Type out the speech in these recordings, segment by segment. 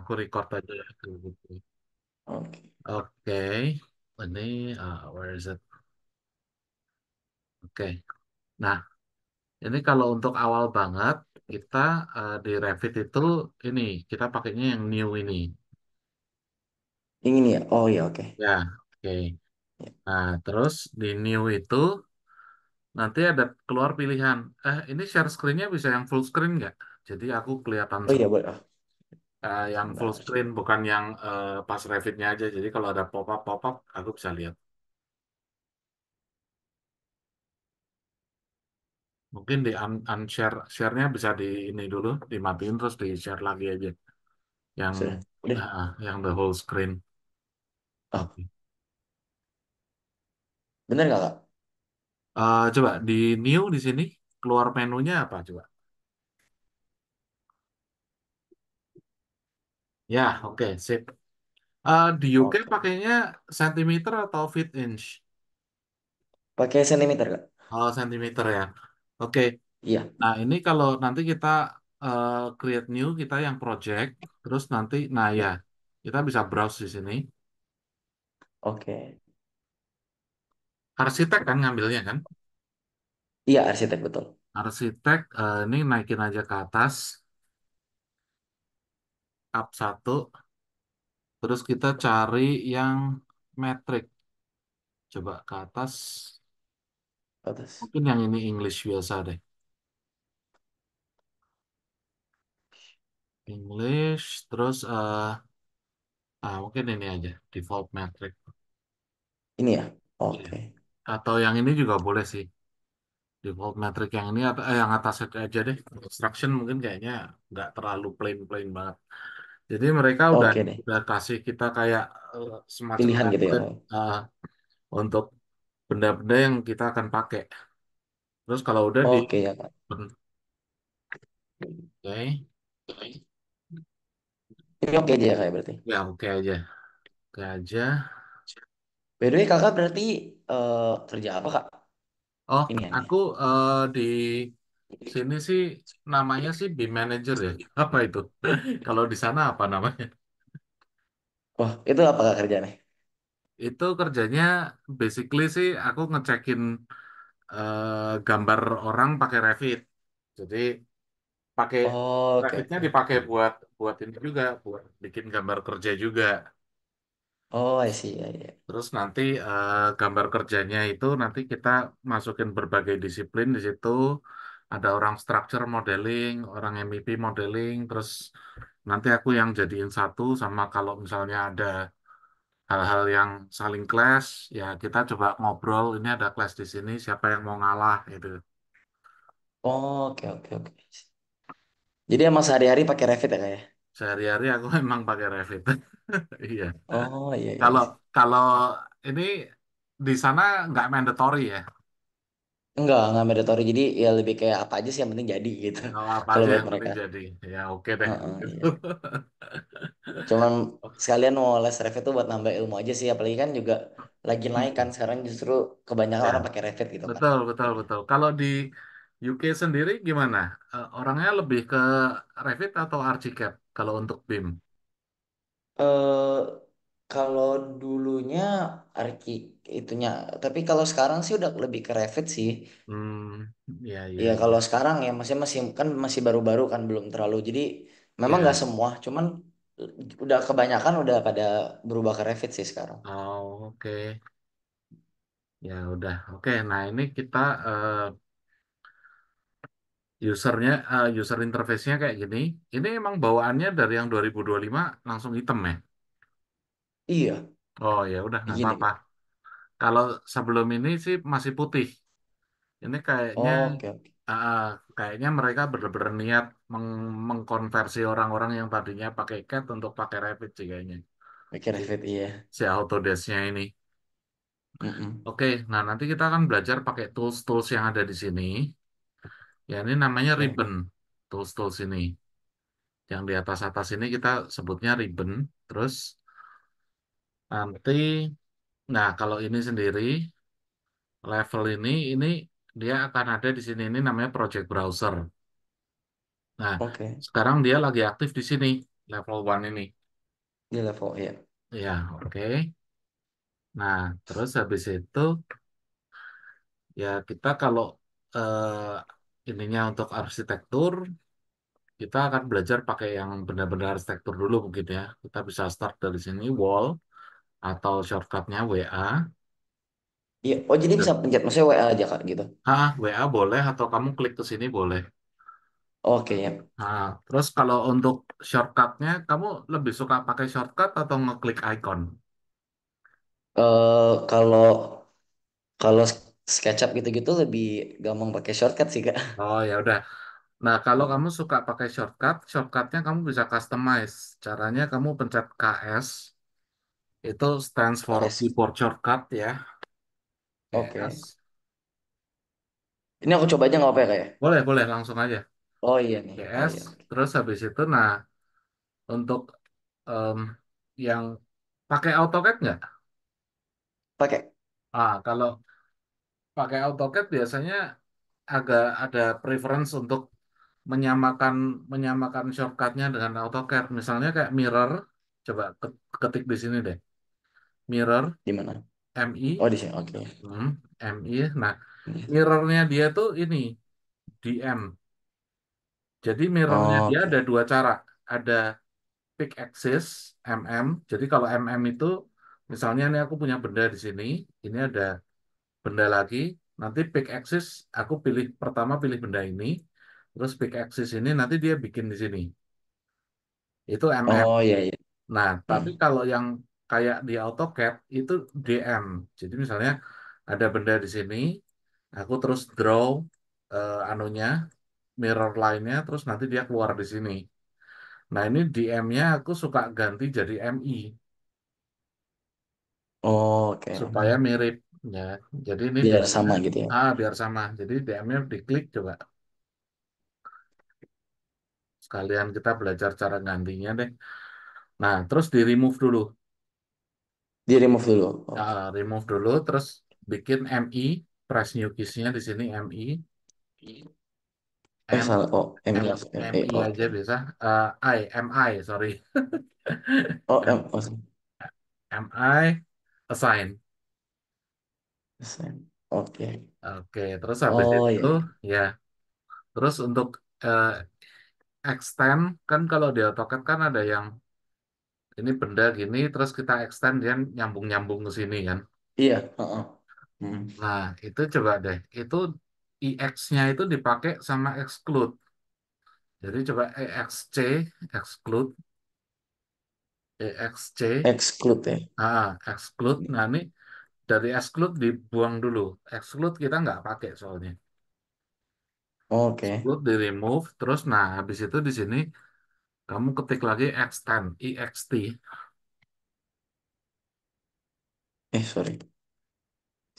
aku record aja ya. Oke. Okay. Gitu. Oke. Oke, ini uh, where is it? Oke. Nah, ini kalau untuk awal banget kita uh, di Revit itu ini kita pakainya yang new ini. ini ya? Oh iya, oke. Ya, oke. Okay. Ya. Nah, terus di new itu nanti ada keluar pilihan. Eh, ini share screen-nya bisa yang full screen nggak? Jadi aku kelihatan Oh iya, boleh. boleh uh, yang full screen bukan yang uh, pas revit aja. Jadi kalau ada pop-up pop-up aku bisa lihat. Mungkin di un unshare share-nya bisa di ini dulu, dimatiin terus di-share lagi aja yang uh, yang the whole screen. Oh, Oke. bener nggak, Kak? uh, coba di new di sini keluar menunya apa coba? Ya, oke, sip. Uh, di UK Oke. pakainya sentimeter atau feet inch? Pakai sentimeter, Kak? Oh, sentimeter ya. Oke. Iya. Nah, ini kalau nanti kita uh, create new, kita yang project, terus nanti, nah ya, kita bisa browse di sini. Oke. Arsitek kan ngambilnya kan? Iya, arsitek betul. Arsitek, uh, ini naikin aja ke atas up satu terus kita cari yang metric coba ke atas Atas. mungkin yang ini English biasa deh English terus uh, ah mungkin ini aja default metric Ini ya? oke iya. Oke. atau yang ini juga boleh sih default metric yang ini atau eh, yang atas aja deh instruction mungkin kayaknya nggak terlalu plain plain banget jadi mereka udah Oke udah kasih kita kayak eh, semacam pilihan gitu ya. template uh, untuk benda-benda yang kita akan pakai. Terus kalau udah di Oke ya, Kak. oke, Ini oke aja ya, Kak, ya, berarti. ya oke aja, oke aja. By the way, Kakak berarti uh, kerja apa, Kak? Oh, Ini ya, ya. aku uh, di sini sih namanya sih B Manager ya. Apa itu? Kalau di sana apa namanya? Wah, itu apa kerjanya? Itu kerjanya basically sih aku ngecekin uh, gambar orang pakai Revit. Jadi pakai Oh, oke, Revitnya dipakai buat buat ini juga, buat bikin gambar kerja juga. Oh, I see. iya Terus nanti uh, gambar kerjanya itu nanti kita masukin berbagai disiplin di situ ada orang structure modeling, orang MEP modeling, terus nanti aku yang jadiin satu sama kalau misalnya ada hal-hal yang saling clash, ya kita coba ngobrol, ini ada clash di sini, siapa yang mau ngalah gitu. Oke, oke, oke. Jadi emang sehari-hari pakai Revit ya, kayak? Ya? Sehari-hari aku emang pakai Revit. Iya. Oh, iya, iya. Kalau iya. kalau ini di sana nggak mandatory ya? Enggak, enggak mandatory. Jadi ya lebih kayak apa aja sih yang penting jadi gitu. Oh, apa Kalau aja buat yang mereka. jadi. Ya oke deh. Heeh, iya. Cuman sekalian mau les Revit tuh buat nambah ilmu aja sih. Apalagi kan juga lagi naik kan sekarang justru kebanyakan Ya, orang pakai Revit gitu kan. betul, betul, betul. Kalau di UK sendiri gimana? Eh, orangnya lebih ke Revit atau Archicad kalau untuk BIM? Eh, kalau dulunya arki itunya, tapi kalau sekarang sih udah lebih ke Revit sih. Hmm, ya iya. Ya kalau sekarang ya masih masih kan masih baru-baru kan belum terlalu. Jadi memang nggak iya. semua, cuman udah kebanyakan udah pada berubah ke Revit sih sekarang. Oh, oke. Ya udah. Oke, nah ini kita uh, usernya uh, user interface-nya kayak gini. Ini emang bawaannya dari yang 2025 langsung hitam ya. Iya, Oh ya udah nggak apa-apa. Kalau sebelum ini sih masih putih. Ini kayaknya Oke, oke. kayaknya mereka benar-benar niat meng- mengkonversi orang-orang yang tadinya pakai CAT untuk pakai rapid, sih kayaknya. Pakai Revit, iya. Si Autodesk-nya ini. Mm-mm. Oke, nah nanti kita akan belajar pakai tools-tools yang ada di sini. Ya ini namanya Oke. ribbon. Tools-tools ini. Yang di atas-atas ini kita sebutnya ribbon. Terus Nanti, nah kalau ini sendiri, level ini, ini dia akan ada di sini. Ini namanya project browser. Nah, Oke. sekarang dia lagi aktif di sini, level 1 ini. Di level ya. Ya, oke. Nah, terus habis itu, ya kita kalau eh, ininya untuk arsitektur, kita akan belajar pakai yang benar-benar arsitektur dulu mungkin ya. Kita bisa start dari sini, wall atau shortcutnya WA. Iya, oh jadi gitu. bisa pencet maksudnya WA aja Kak gitu. ah, WA boleh atau kamu klik ke sini boleh. Oke ya. Nah, terus kalau untuk shortcutnya, kamu lebih suka pakai shortcut atau ngeklik icon? Eh kalau kalau SketchUp gitu-gitu lebih gampang pakai shortcut sih Kak. Oh ya udah. Nah, kalau kamu suka pakai shortcut, shortcutnya kamu bisa customize. Caranya kamu pencet KS, itu stands for Yes. shortcut shortcut ya. Oke. Okay. Ini aku coba aja nggak apa-apa ya, ya, Boleh, boleh langsung aja. Oh iya nih. Oh PS, iya. terus habis itu nah untuk um, yang pakai AutoCAD nggak? Pakai. Ah, kalau pakai AutoCAD biasanya agak ada preference untuk menyamakan menyamakan shortcutnya dengan AutoCAD. Misalnya kayak mirror, coba ketik di sini deh mirror di mana? MI. Oh, di sini. Oke. Okay. Hmm, MI. Nah, hmm. mirrornya dia tuh ini DM. Jadi mirrornya Oh, dia oke. ada dua cara. Ada pick axis MM. Jadi kalau MM itu misalnya ini aku punya benda di sini, ini ada benda lagi. Nanti pick axis aku pilih pertama pilih benda ini, terus pick axis ini nanti dia bikin di sini. Itu MM. Oh, iya, iya. Nah, tapi hmm. kalau yang kayak di AutoCAD itu DM. Jadi misalnya ada benda di sini, aku terus draw uh, anunya, mirror lainnya, terus nanti dia keluar di sini. Nah ini DM-nya aku suka ganti jadi MI Oh, oke. supaya mirip ya. Jadi ini Biar sama gitu ya. ah biar sama. Jadi DM-nya diklik coba. Sekalian kita belajar cara gantinya deh. Nah terus di remove dulu. Di remove dulu. Oke. Ya, uh, remove dulu, terus bikin MI, press new keys-nya di sini MI. Eh, M, salah. Oh, M, M, M, I oh. aja biasa. Uh, eh, I, mi sorry. oh, M, oh, assign. Assign. Oke. Okay. Oke, okay, terus habis oh, itu, Yeah. ya. Terus untuk uh, extend, kan kalau di AutoCAD kan ada yang ini benda gini terus kita extend dia nyambung-nyambung ke sini kan. Iya, heeh. Hmm. Nah, itu coba deh. Itu ex nya itu dipakai sama exclude. Jadi coba EXC exclude EXC exclude ya. Ah, exclude. Nah, ini dari exclude dibuang dulu. Exclude kita nggak pakai soalnya. Oke. Okay. Exclude di remove terus nah habis itu di sini kamu ketik lagi ext EXT. Eh, sorry.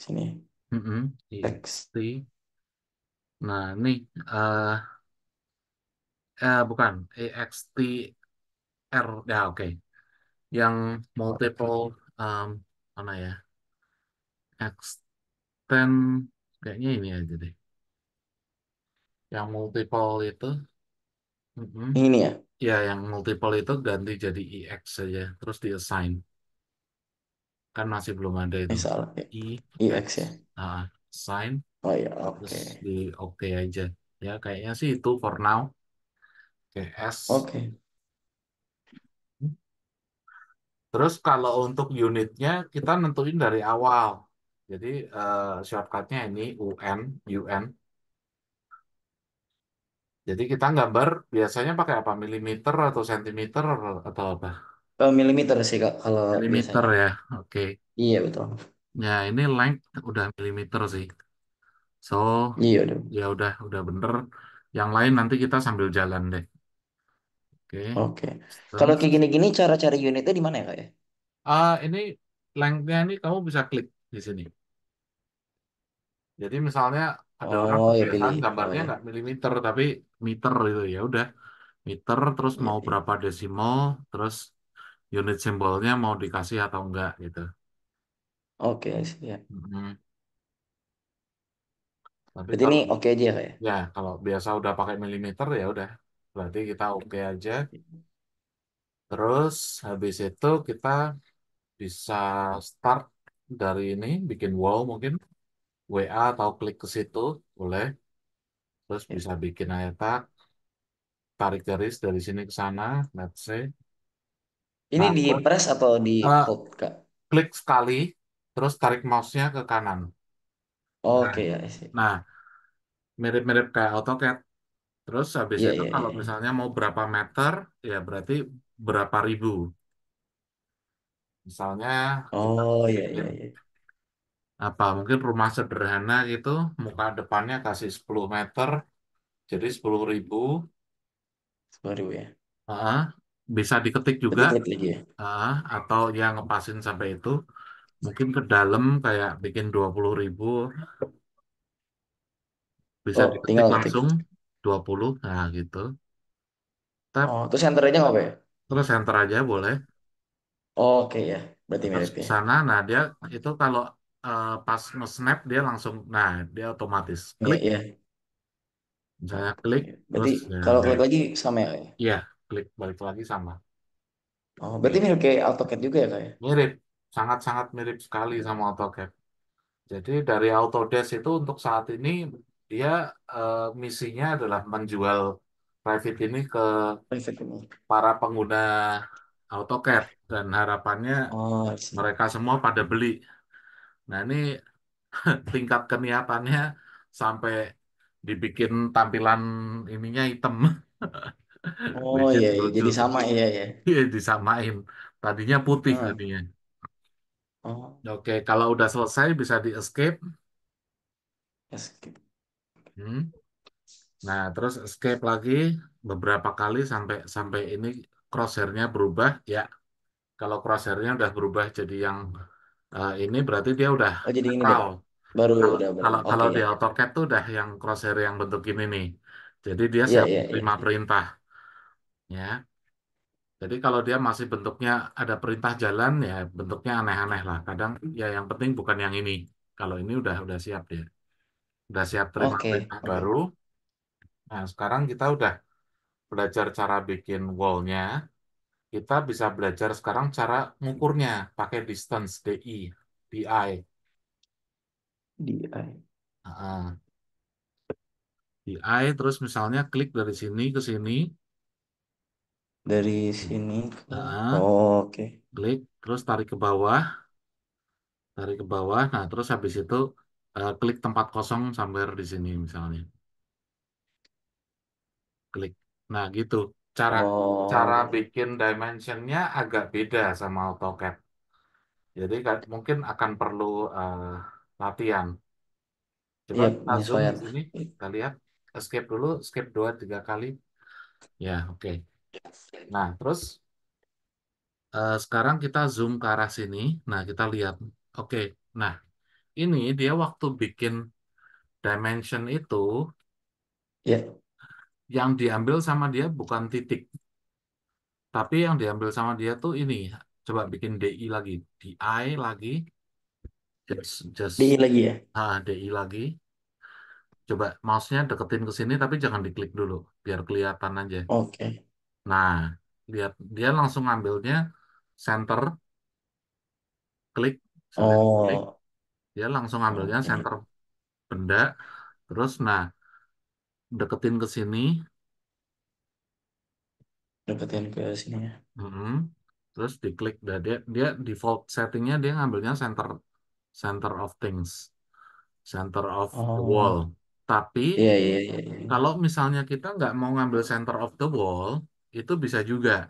Sini. Mm -hmm. EXT. Nah, ini uh, eh, bukan EXT R. Ya, oke. Okay. Yang multiple um, mana ya? Extend kayaknya ini aja deh. Yang multiple itu Mm-hmm. Yang ini ya? Ya, yang multiple itu ganti jadi EX saja, terus di-assign. Kan masih belum ada itu. Misalnya EX e ya? Nah, assign, Oh iya, oke. terus Okay. di OK aja. Ya, kayaknya sih itu for now. Oke, S. Oke. Terus kalau untuk unitnya, kita nentuin dari awal. Jadi, uh, shortcutnya ini UN, UN. Jadi kita gambar biasanya pakai apa? Milimeter atau sentimeter atau apa? Oh, milimeter sih Kak kalau Milimeter ya. Oke. Iya betul. Ya, ini length udah milimeter sih. So, Iya udah. ya udah udah bener. Yang lain nanti kita sambil jalan deh. Oke. Oke. Kalau kayak gini-gini cara cari unitnya di mana ya Kak ya? ah ini lengthnya ini kamu bisa klik di sini. Jadi misalnya ada oh, orang Oh, ya pilih. gambarnya oh, ya. nggak milimeter tapi meter gitu ya udah meter terus iya, mau Iya. berapa desimal terus unit simbolnya mau dikasih atau enggak gitu Oke, siap. Ya. hmm. tapi Berarti ini kalau oke aja ya, ya? ya kalau biasa udah pakai milimeter ya udah berarti kita oke aja terus habis itu kita bisa start dari ini bikin wall mungkin WA atau klik ke situ boleh terus ya. bisa bikin cetak tarik garis dari sini ke sana let's say ini di press atau di uh, hold kak klik sekali terus tarik mouse-nya ke kanan oh, nah, oke ya nah mirip-mirip kayak AutoCAD terus habis ya, itu ya, kalau ya. ya. misalnya mau berapa meter ya berarti berapa ribu misalnya oh ya ya ya apa mungkin rumah sederhana gitu muka depannya kasih 10 meter jadi sepuluh ribu sepuluh ribu ya uh, bisa diketik juga ketik ya uh, atau yang ngepasin sampai itu mungkin ke dalam kayak bikin dua puluh ribu bisa oh diketik tinggal ketik dua 20 nah gitu Tep. oh terus aja nggak ya? terus center aja boleh oke ya berarti mirip ya sana nah dia itu kalau uh, pas nge-snap dia langsung nah dia otomatis iya, klik ya, saya klik iya, Berarti terus ya, kalau klik lagi sama ya, ya, Iya, klik balik lagi sama Oh, berarti mirip kayak AutoCAD juga ya, kayak? Ya? mirip sangat-sangat mirip sekali sama AutoCAD jadi dari Autodesk itu untuk saat ini dia uh, misinya adalah menjual Revit ini ke private ini. para pengguna AutoCAD dan harapannya Oh, mereka semua pada beli Nah ini tingkat keniatannya sampai dibikin tampilan ininya hitam. Oh iya, iya. Jadi sama iya ya. Iya, disamain. Tadinya putih Hmm. Ah. tadinya. Oh, Oke, kalau udah selesai bisa di escape. escape. Hmm. Nah, terus escape lagi beberapa kali sampai sampai ini crosshairnya berubah. Ya, kalau crosshairnya udah berubah jadi yang uh, ini berarti dia udah Oh, jadi ini baru. Baru Kalau udah kalau Oke kalau di AutoCAD tuh udah yang crosshair yang bentuk ini nih. Jadi dia Iya, siap iya, iya, iya. perintah ya. Jadi kalau dia masih bentuknya ada perintah jalan ya bentuknya aneh-aneh lah. Kadang ya yang penting bukan yang ini. Kalau ini udah udah siap dia. Udah siap terima Oke, perintah okay. baru. Nah, sekarang kita udah belajar cara bikin wall-nya kita bisa belajar sekarang cara ngukurnya pakai distance DI, DI. DI. Uh, terus misalnya klik dari sini ke sini. Dari sini. Ke... uh, oh, oke. Okay. Klik terus tarik ke bawah. Tarik ke bawah. Nah, terus habis itu uh, klik tempat kosong sampai di sini misalnya. Klik. Nah, gitu. Cara cara oh. bikin dimensionnya agak beda sama AutoCAD. Jadi kan mungkin akan perlu uh, latihan. Coba iya kita zoom penyesuaian. sini, kita lihat. Escape dulu, escape dua tiga kali. Ya, oke. Nah, terus uh, sekarang kita zoom ke arah sini. Nah, kita lihat. Oke. Nah, ini dia waktu bikin dimension itu, Iya yang diambil sama dia bukan titik, tapi yang diambil sama dia tuh ini. Coba bikin DI lagi, DI lagi, just, just DI lagi ya. ah, DI lagi. Coba mouse-nya deketin ke sini, tapi jangan diklik dulu, biar kelihatan aja. Oke. Nah, lihat dia langsung ngambilnya center, klik, oh. klik. Dia langsung ngambilnya okay. center benda, terus nah deketin ke sini, Deketin ke sini ya. mm, terus diklik. dah dia, dia default settingnya dia ngambilnya center center of things, center of the oh. wall. Tapi iya iya iya. yeah. kalau misalnya kita nggak mau ngambil center of the wall, itu bisa juga.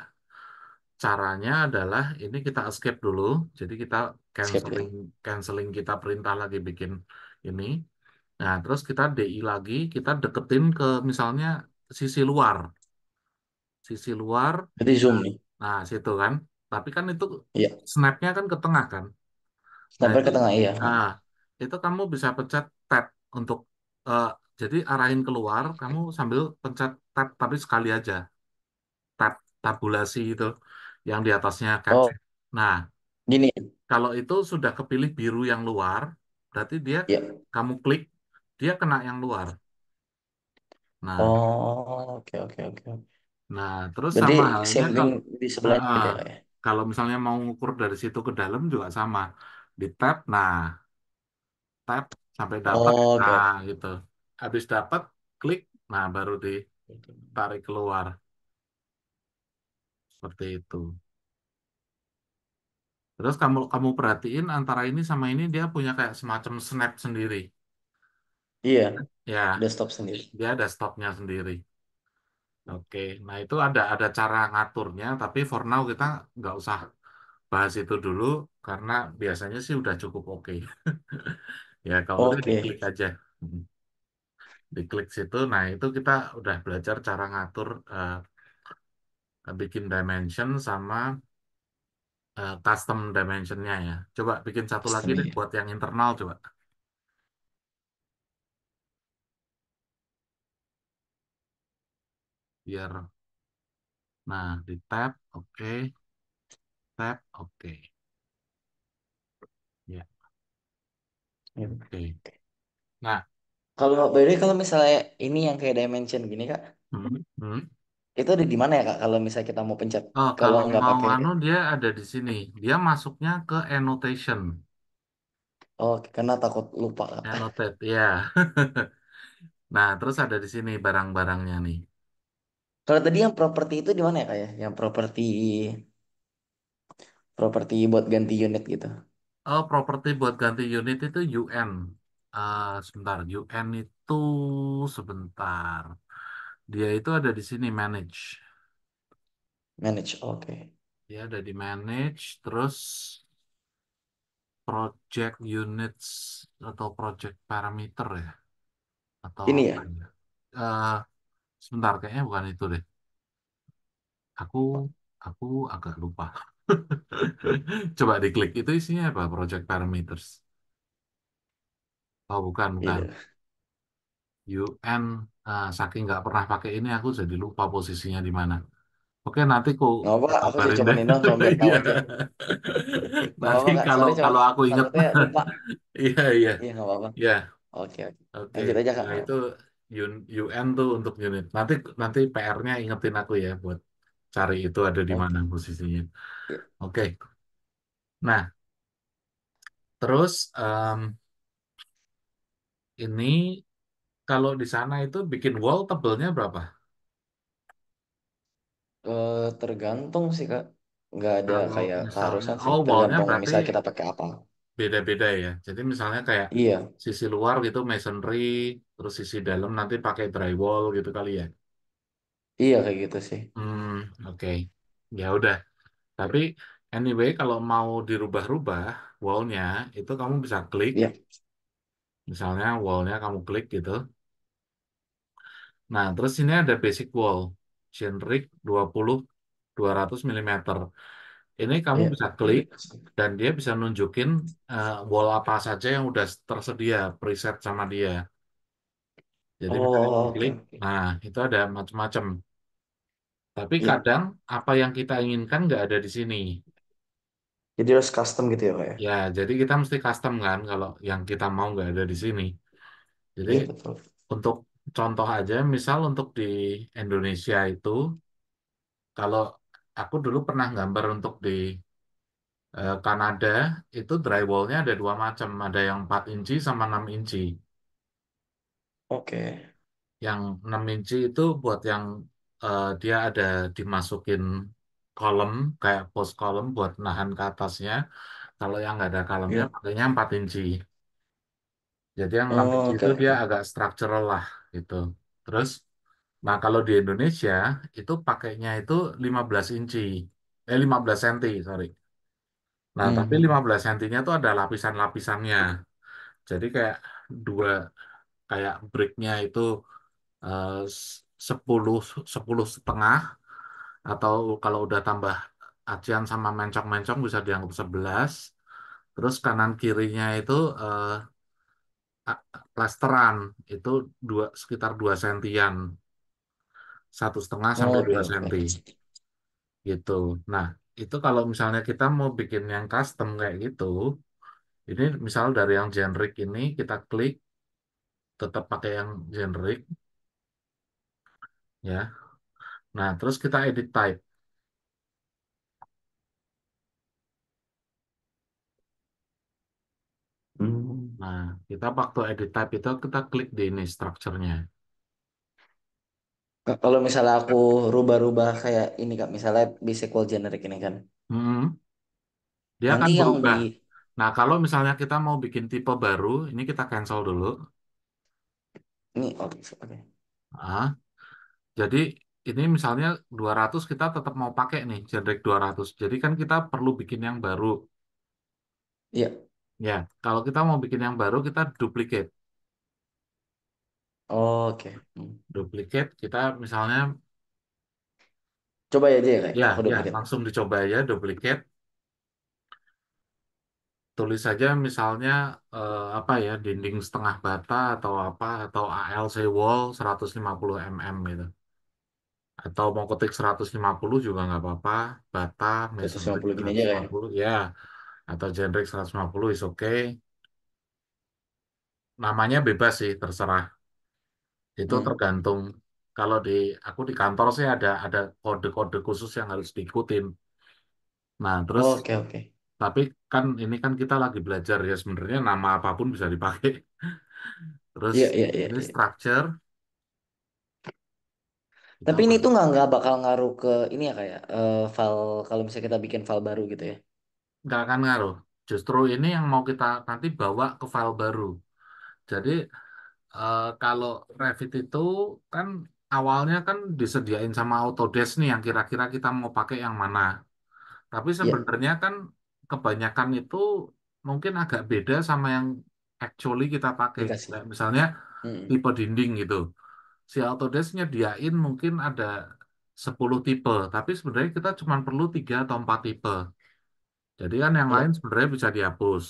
Caranya adalah ini kita escape dulu. Jadi kita ya. canceling canceling kita perintah lagi bikin ini. Nah, terus kita DI lagi, kita deketin ke misalnya sisi luar. Sisi luar. Jadi zoom eh, nih. Nah, situ kan. Tapi kan itu Iya. snap-nya kan ke tengah kan. Nah, itu, ke tengah iya. nah, itu kamu bisa pencet tab untuk, uh, jadi arahin keluar, kamu sambil pencet tab, tapi sekali aja. Tab, tabulasi itu, yang di atasnya Oh, Nah, gini. kalau itu sudah kepilih biru yang luar, berarti dia iya. kamu klik, dia kena yang luar. Nah, Oh, oke oke oke. nah terus Berarti sama halnya kalau di sebelah gitu ya, ya? kalau misalnya mau ngukur dari situ ke dalam juga sama. Di tap, nah tap sampai dapat, oh, nah gitu. Habis dapat, klik, nah baru ditarik keluar. Seperti itu. Terus kamu kamu perhatiin antara ini sama ini dia punya kayak semacam snap sendiri. Iya, Ya, desktop sendiri. dia ada stopnya sendiri. Oke, nah itu ada ada cara ngaturnya, tapi for now kita nggak usah bahas itu dulu karena biasanya sih udah cukup oke. Ya, kalau udah Oke, diklik aja. Hmm. Diklik situ, nah itu kita udah belajar cara ngatur uh, bikin dimension sama uh, custom dimensionnya ya. Coba bikin satu lagi custom deh buat yang internal coba. biar nah di tab oke okay. tab oke okay. ya yeah. oke okay. nah kalau by kalau misalnya ini yang kayak dimension gini kak hmm. Hmm. itu ada di mana ya kak kalau misalnya kita mau pencet oh, kalau nggak mau pakai anu dia ada di sini dia masuknya ke annotation oh karena takut lupa kak annotate ya Nah, terus ada di sini barang-barangnya nih. Kalau tadi yang properti itu di mana ya kak ya? Yang properti properti buat ganti unit gitu. Oh, properti buat ganti unit itu UN. Eh, sebentar, UN itu sebentar. Dia itu ada di sini manage. Manage, oke. Dia ada di manage, terus project units atau project parameter ya, atau Ini ya? Uh, Sebentar, kayaknya bukan itu deh. Aku aku agak lupa. Coba diklik. Itu isinya apa? Project parameters. Oh, bukan, bukan. Yeah. Iya. UN. uh, saking nggak pernah pakai ini, aku jadi lupa posisinya di mana. Oke, nanti ku iya. Nggak apa, aku sih cuma dicobain cuma biar tahu aja. Nggak Nanti apa, kalau sorry, kalau aku ingat. takutnya lupa. Iya, iya. Iya, nggak apa-apa. Iya, Oke, oke. oke. Lanjut aja, Kak. Nah, itu UN tuh untuk unit. Nanti nanti PR-nya ingetin aku ya buat cari itu ada di mana posisinya. Ya. Oke. Nah, terus um, ini kalau di sana itu bikin wall tebelnya berapa? Eh, tergantung sih Kak. Nggak ada kayak keharusan sih. oh Tergantung berarti kita pakai apa beda-beda ya. Jadi misalnya kayak Iya. sisi luar gitu masonry, terus sisi dalam nanti pakai drywall gitu kali ya. Iya kayak gitu sih. Hmm, oke. Ya udah. Tapi anyway kalau mau dirubah-rubah wallnya itu kamu bisa klik. Iya. Misalnya wallnya kamu klik gitu. Nah, terus ini ada basic wall. Generic 20 200 mm ini kamu iya. bisa klik dan dia bisa nunjukin uh, wall apa saja yang udah tersedia preset sama dia. Jadi oh, klik, nah itu ada macam-macam. Tapi yeah. kadang apa yang kita inginkan nggak ada di sini. Jadi harus custom gitu ya Pak ya? ya jadi kita mesti custom kan kalau yang kita mau nggak ada di sini. Jadi yeah, iya, untuk contoh aja, misal untuk di Indonesia itu, kalau aku dulu pernah gambar untuk di eh, Kanada itu drywallnya ada dua macam ada yang 4 inci sama 6 inci Oke. yang 6 inci itu buat yang uh, dia ada dimasukin kolom kayak post kolom buat nahan ke atasnya kalau yang nggak ada kolomnya Ya. pakainya 4 inci jadi yang 6 inci itu dia agak structural lah gitu terus Nah, kalau di Indonesia itu pakainya itu 15 inci. Eh 15 senti, sorry. Nah, tapi 15 15 sentinya itu ada lapisan-lapisannya. Jadi kayak dua kayak breaknya itu eh, sepuluh 10 setengah atau kalau udah tambah acian sama mencong-mencong bisa dianggap 11. Terus kanan kirinya itu eh, plasteran itu dua sekitar 2 sentian satu setengah sampai oh, dua Oke, senti gitu. Nah, itu kalau misalnya kita mau bikin yang custom kayak gitu, ini misal dari yang generic ini kita klik tetap pakai yang generic ya. Nah, terus kita edit type. Hmm. Nah, kita waktu edit type itu kita klik di ini strukturnya. Kalau misalnya aku rubah-rubah kayak ini Kak, misalnya bisexual generic ini kan. Hmm. Dia akan Nanti yang berubah. Nah, kalau misalnya kita mau bikin tipe baru, ini kita cancel dulu. ini oke oke. Ah, jadi ini misalnya 200 kita tetap mau pakai nih, generic 200. Jadi kan kita perlu bikin yang baru. Iya, Ya, kalau kita mau bikin yang baru, kita duplicate. Oke. Hmm. Duplicate kita misalnya Coba aja ya, kayak ya ya langsung dicoba aja duplikat. Tulis saja misalnya eh, apa ya dinding setengah bata atau apa atau ALC wall 150 mm gitu. Atau mau ketik 150 juga nggak apa-apa. Bata masonry 150 gini aja kayak. 150 ya? ya atau generic 150 is okay. Namanya bebas sih terserah. Itu hmm. tergantung kalau di aku di kantor sih ada ada kode-kode khusus yang harus diikutin. Nah, terus Oke, oke. tapi kan ini kan kita lagi belajar ya sebenarnya nama apapun bisa dipakai. Terus Iya, iya, iya, ini iya. structure kita Tapi ini tuh nggak nggak bakal ngaruh ke ini ya kayak uh, file kalau misalnya kita bikin file baru gitu ya. nggak akan ngaruh. Justru ini yang mau kita nanti bawa ke file baru. Jadi uh, kalau Revit itu kan awalnya kan disediain sama Autodesk nih yang kira-kira kita mau pakai yang mana. Tapi Ya, sebenarnya kan kebanyakan itu mungkin agak beda sama yang actually kita pakai. Kayak misalnya Mm. tipe dinding gitu. Si Autodesk nyediain mungkin ada 10 tipe, tapi sebenarnya kita cuma perlu tiga atau empat tipe. Jadi kan yang iya. lain sebenarnya bisa dihapus.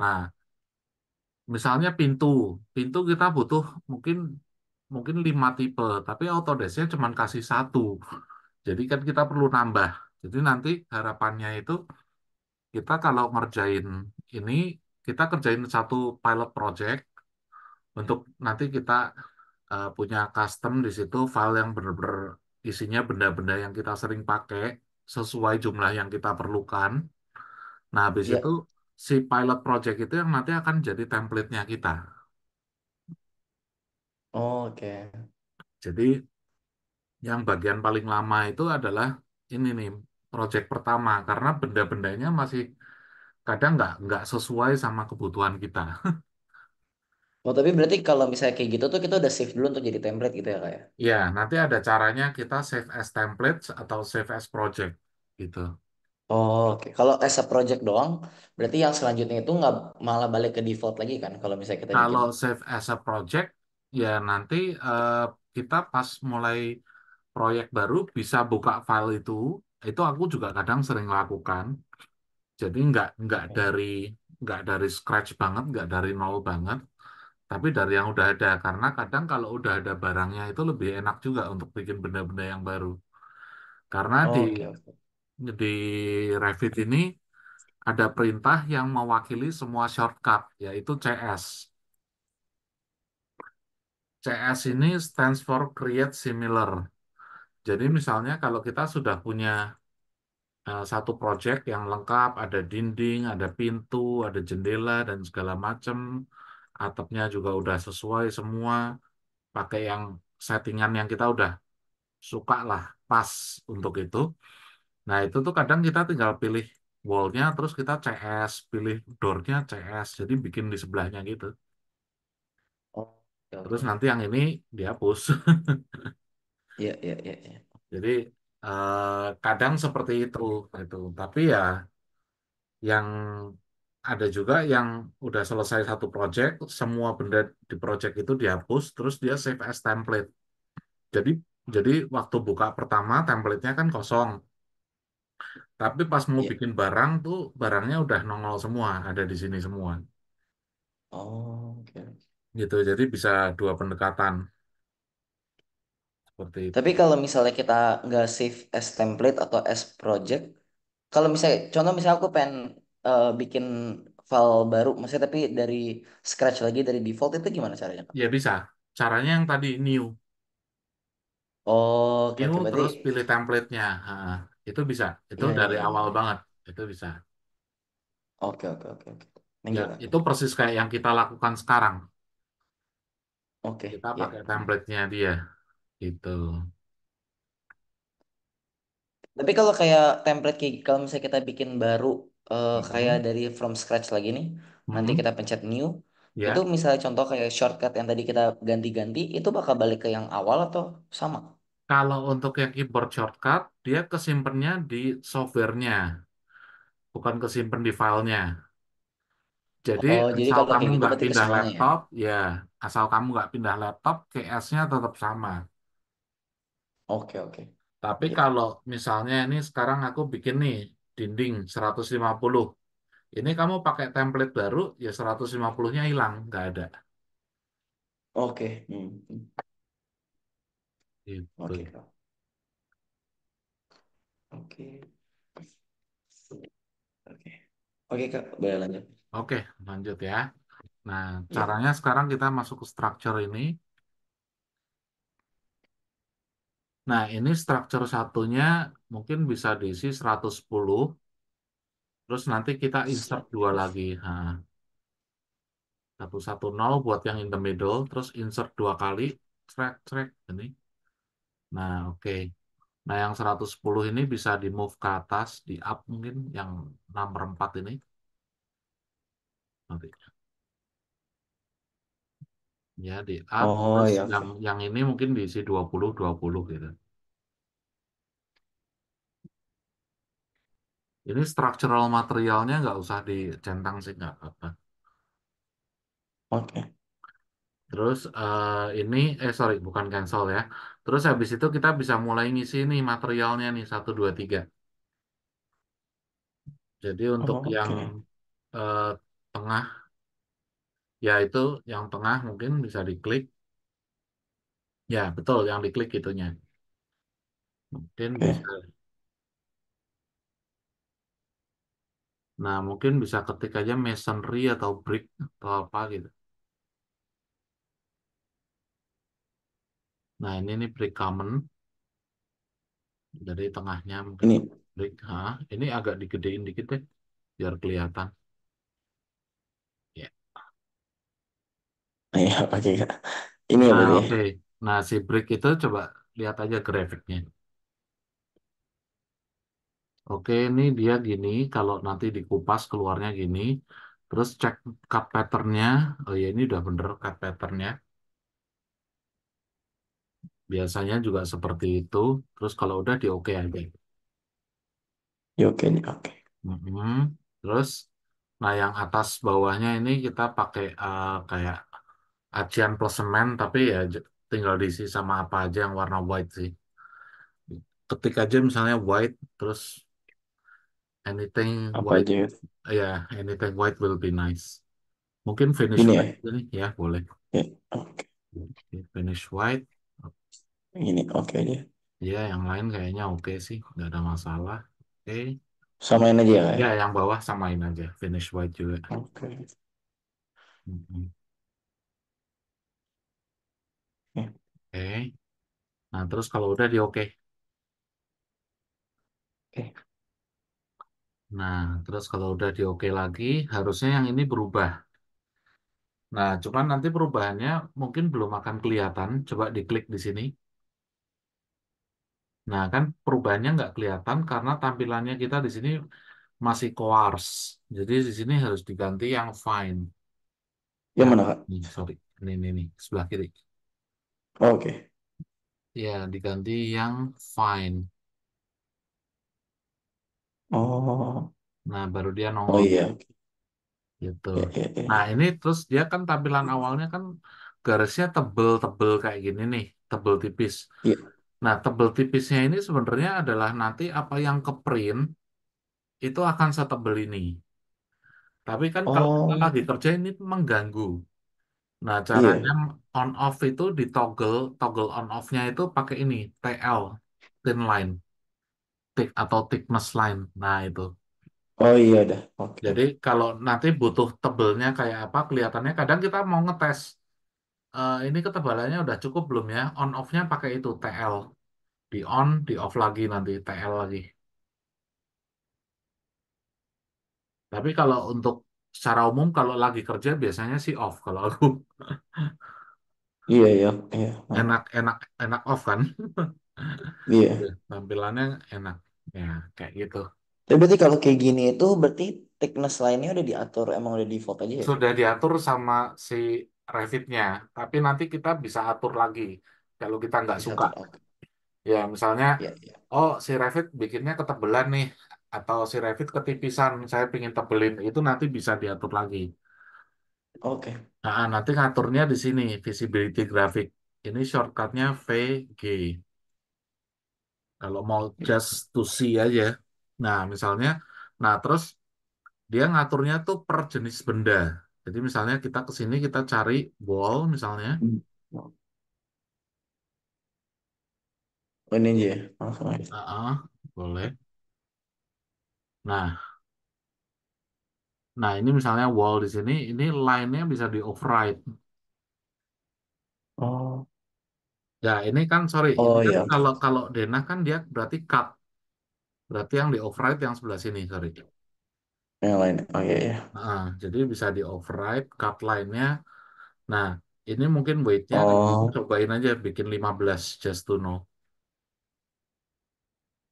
Nah, Misalnya pintu, pintu kita butuh mungkin mungkin lima tipe, tapi autodesk cuma kasih satu. Jadi kan kita perlu nambah. Jadi nanti harapannya itu kita kalau ngerjain ini, kita kerjain satu pilot project untuk nanti kita uh, punya custom di situ file yang benar-benar isinya benda-benda yang kita sering pakai sesuai jumlah yang kita perlukan. Nah, habis yeah. itu si pilot project itu yang nanti akan jadi template-nya kita. Oh, oke. Jadi yang bagian paling lama itu adalah ini nih project pertama karena benda-bendanya masih kadang nggak nggak sesuai sama kebutuhan kita. Oh, tapi berarti kalau misalnya kayak gitu tuh kita udah save dulu untuk jadi template gitu ya, Kak ya? Ya, nanti ada caranya kita save as template atau save as project gitu. Oh, oke. Kalau as a project doang, berarti yang selanjutnya itu nggak malah balik ke default lagi kan? Kalau misalnya kita bikin. Kalau save as a project, ya nanti uh, kita pas mulai proyek baru bisa buka file itu. Itu aku juga kadang sering lakukan. Jadi nggak nggak dari nggak dari scratch banget, nggak dari nol banget, tapi dari yang udah ada. Karena kadang kalau udah ada barangnya itu lebih enak juga untuk bikin benda-benda yang baru. Karena di okay, oke di Revit ini ada perintah yang mewakili semua shortcut, yaitu CS. CS ini stands for Create Similar. Jadi misalnya kalau kita sudah punya eh, satu project yang lengkap, ada dinding, ada pintu, ada jendela, dan segala macam, atapnya juga udah sesuai semua, pakai yang settingan yang kita udah suka lah, pas untuk itu Nah, itu tuh kadang kita tinggal pilih wallnya, terus kita CS, pilih doornya CS, jadi bikin di sebelahnya gitu. Oh, terus nanti yang ini dihapus. ya ya ya iya. Jadi eh, kadang seperti itu itu. Tapi ya yang ada juga yang udah selesai satu project, semua benda di project itu dihapus, terus dia save as template. Jadi jadi waktu buka pertama templatenya kan kosong. Tapi pas mau iya. bikin barang tuh barangnya udah nongol semua, ada di sini semua. Oh, oke. Gitu. Jadi bisa dua pendekatan seperti itu. Tapi kalau misalnya kita nggak save as template atau as project, kalau misalnya, contoh misalnya aku pengen uh, bikin file baru, maksudnya tapi dari scratch lagi, dari default itu gimana caranya, Iya Ya bisa. Caranya yang tadi new, oh, Oke, new oke, Berarti terus pilih template-nya. Ha. Itu bisa. Itu Iya, dari iya, iya. awal banget. Itu bisa. Oke, oke, oke, oke. Ya, itu persis kayak yang kita lakukan sekarang. Oke, Kita iya. pakai template-nya dia. itu Tapi kalau kayak template kayak kalau misalnya kita bikin baru eh, mm-hmm. kayak dari from scratch lagi nih, nanti mm-hmm. kita pencet new, ya. itu misalnya contoh kayak shortcut yang tadi kita ganti-ganti, itu bakal balik ke yang awal atau sama? Kalau untuk yang keyboard shortcut, dia kesimpannya di softwarenya, bukan kesimpan di filenya. Jadi Oh, jadi asal kalau kamu kayak gitu nggak pindah ya. laptop, ya asal kamu nggak pindah laptop, KS-nya tetap sama. Oke, oke. Tapi iya. kalau misalnya ini sekarang aku bikin nih dinding 150, ini kamu pakai template baru, ya 150-nya hilang, nggak ada. Oke. Hmm. hmm. Iya, Oke, Oke. Oke. Oke, Kak, boleh lanjut. Oke, lanjut ya. Nah, Ya. caranya sekarang kita masuk ke structure ini. Nah, ini structure satunya mungkin bisa diisi 110. Terus nanti kita insert dua lagi. Nah, 110 buat yang in the middle. Terus insert dua kali. Track, track. Ini. Nah, oke. Okay. Nah, yang 110 ini bisa di move ke atas, di up mungkin yang nomor 4 ini. Nanti. Ya, di up. Oh, ya. yang yang ini mungkin diisi 20 20 gitu. Ini structural materialnya nggak usah dicentang sih, nggak apa-apa. Oke. Okay. Terus uh, ini, eh sorry, bukan cancel ya. Terus habis itu kita bisa mulai ngisi nih materialnya nih 1, 2, 3. Jadi untuk Oh, yang eh, tengah ya itu yang tengah mungkin bisa diklik. Ya betul yang diklik itunya. Mungkin Oke. bisa. Nah mungkin bisa ketik aja masonry atau brick atau apa gitu. Nah, ini nih common. Jadi tengahnya mungkin Ini break. Hah? Ini agak digedein dikit deh, biar kelihatan. Ya. Oh, iya Okay. ini Nah, ya? oke. Nah, si break itu coba lihat aja grafiknya. Oke, ini dia gini. Kalau nanti dikupas keluarnya gini. Terus cek cut patternnya. Oh ya, ini udah bener cut patternnya. Biasanya juga seperti itu. Terus kalau udah di oke aja. Ya, oke nih, oke. mm Terus, nah yang atas bawahnya ini kita pakai uh, kayak acian plus semen, tapi ya tinggal diisi sama apa aja yang warna white sih. Ketik aja misalnya white, terus anything Apa white, aja ya? yeah, anything white will be nice. Mungkin finish Ini ya? white ini ya boleh. Ya, oke. Okay. Finish white. Ini oke aja. Ya, yang lain kayaknya oke sih, nggak ada masalah. Oke, Samain aja ya. ya iya, yang bawah samain aja, finish white juga. Oke. mm Oke. Okay. Nah terus kalau udah di oke. Oke. Nah terus kalau udah di oke lagi, harusnya yang ini berubah. Nah cuman nanti perubahannya mungkin belum akan kelihatan. Coba diklik di sini. Nah, kan perubahannya nggak kelihatan karena tampilannya kita di sini masih coarse. Jadi di sini harus diganti yang fine. Yang mana, Kak? Ini, sorry. Ini, ini, ini. Sebelah kiri. Oh, Oke. Okay. Ya, diganti yang fine. Oh. Nah, baru dia oh, nongol. Oh iya. Gitu. Ya, ya, ya. Nah, ini terus dia kan tampilan awalnya kan garisnya tebel-tebel kayak gini nih. Tebel tipis. Iya. Nah, tebel tipisnya ini sebenarnya adalah nanti apa yang ke print itu akan setebel ini. Tapi kan kalau kita oh. lagi kerja ini mengganggu. Nah, iya. caranya on off itu di toggle, toggle on off-nya itu pakai ini, TL, thin line, thick atau thickness line. Nah, itu. Oh iya dah. Oke. Jadi kalau nanti butuh tebelnya kayak apa, kelihatannya kadang kita mau ngetes. Uh, ini ketebalannya udah cukup belum ya? On off-nya pakai itu TL. Di on, di off lagi nanti TL lagi. Tapi kalau untuk secara umum kalau lagi kerja biasanya sih off kalau aku. Iya, iya, iya. Enak enak enak off kan? Iya. iya. Tampilannya enak. Ya, kayak gitu. Tapi berarti kalau kayak gini itu berarti thickness lainnya udah diatur, emang udah default aja ya? Sudah diatur sama si Revitnya, tapi nanti kita bisa atur lagi kalau kita nggak Bisa suka. tuh. Ya, misalnya, Ya, ya. oh si Revit bikinnya ketebelan nih, atau si Revit ketipisan, saya pingin tebelin, itu nanti bisa diatur lagi. Oke. Nah, nanti ngaturnya di sini, visibility graphic. Ini shortcutnya VG. Kalau mau just to see aja. Nah, misalnya, nah terus dia ngaturnya tuh per jenis benda. Jadi misalnya kita ke sini kita cari ball misalnya. Oh, ini aja ya, Ah, ah, boleh. Nah, nah ini misalnya wall di sini, ini line-nya bisa di override. Oh, Ya, ini kan sorry, ini oh kan iya. kalau kalau denah kan dia berarti cut, berarti yang di override yang sebelah sini, sorry yang lain. Oh iya iya. Nah, jadi bisa di override cut line-nya. Nah, ini mungkin weight-nya Oh, cobain aja bikin 15 just to know.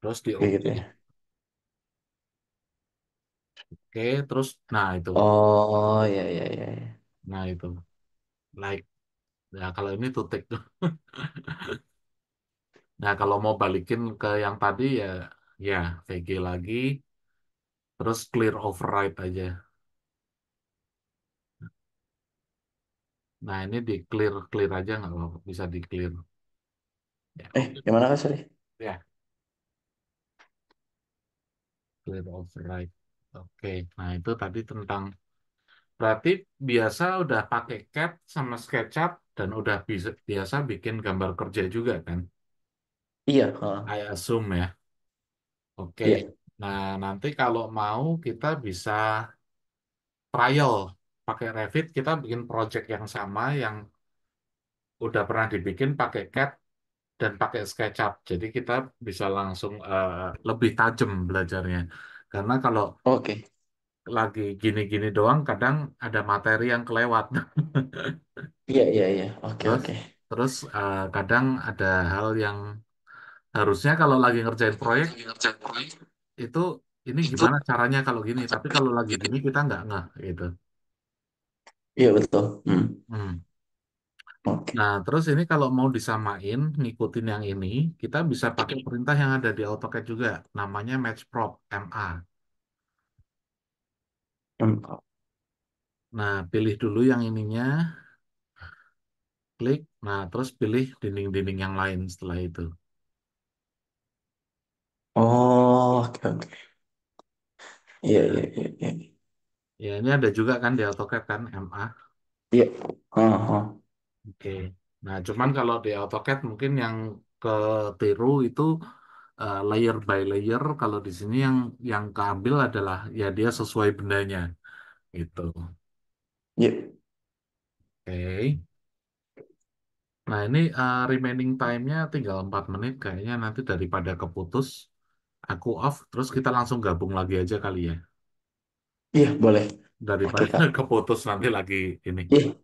Terus di kayak gitu oke. ya. Oke, terus nah itu. Oh iya, iya iya iya. Nah itu. Like nah kalau ini to take. tuh. Nah, kalau mau balikin ke yang tadi ya ya VG lagi. Terus clear override aja. Nah, ini di clear clear aja nggak apa-apa, bisa di clear. Ya. Eh, gimana kan sorry? Ya. Clear override. Oke, nah itu tadi tentang berarti biasa udah pakai CAD sama SketchUp dan udah bisa, biasa bikin gambar kerja juga kan? Iya. Uh. I assume ya. Oke. Yeah. Nah, nanti kalau mau kita bisa trial pakai Revit, kita bikin project yang sama yang udah pernah dibikin pakai CAD dan pakai SketchUp. Jadi kita bisa langsung uh, lebih tajam belajarnya. Karena kalau Oke. lagi gini-gini doang, kadang ada materi yang kelewat. Iya, iya, iya. Oke, oke. terus uh, kadang ada hal yang harusnya kalau Lagi ngerjain proyek itu ini gimana caranya kalau gini tapi kalau lagi gini kita nggak nggak gitu Iya betul. Hmm. Hmm. Oke. Nah terus ini kalau mau disamain ngikutin yang ini kita bisa pakai perintah yang ada di AutoCAD juga namanya match prop MA nah pilih dulu yang ininya klik nah terus pilih dinding-dinding yang lain setelah itu Oh, Oh, oke oke. Iya ya. iya ya iya iya. ya ini ada juga kan di AutoCAD kan MA. Iya. uh-huh. Oke. Nah, cuman kalau di AutoCAD mungkin yang ketiru itu uh, layer by layer. Kalau di sini yang yang keambil adalah ya dia sesuai bendanya gitu. Iya. Oke. Nah, ini uh, remaining time-nya tinggal 4 menit kayaknya nanti daripada keputus. Aku off, terus kita langsung gabung lagi aja kali ya. Iya, boleh. Oke, Daripada Kak. keputus nanti lagi ini. Iya,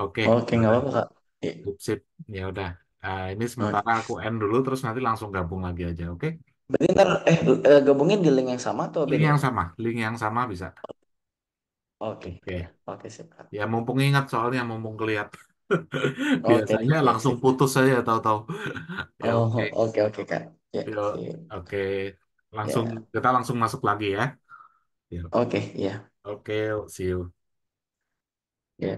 Oke, oke, nggak apa-apa, Kak. Iya, Sip, sip. Ya udah. Uh, ini sementara aku end dulu, terus nanti langsung gabung lagi aja, oke? Berarti ntar, eh, eh, gabungin di link yang sama atau Link beda, yang sama, link yang sama bisa. Oke, Oke. ya. Oke, sip, Kak. Ya mumpung ingat soalnya, mumpung keliat. Oke, Biasanya oke, langsung putus saya tahu-tahu. Oh, ya Oh, oke. oke, Kak. Ya, Yuk, sip. oke. Langsung, ya. kita langsung masuk lagi ya. Ya. Oke, ya. Oke, see you.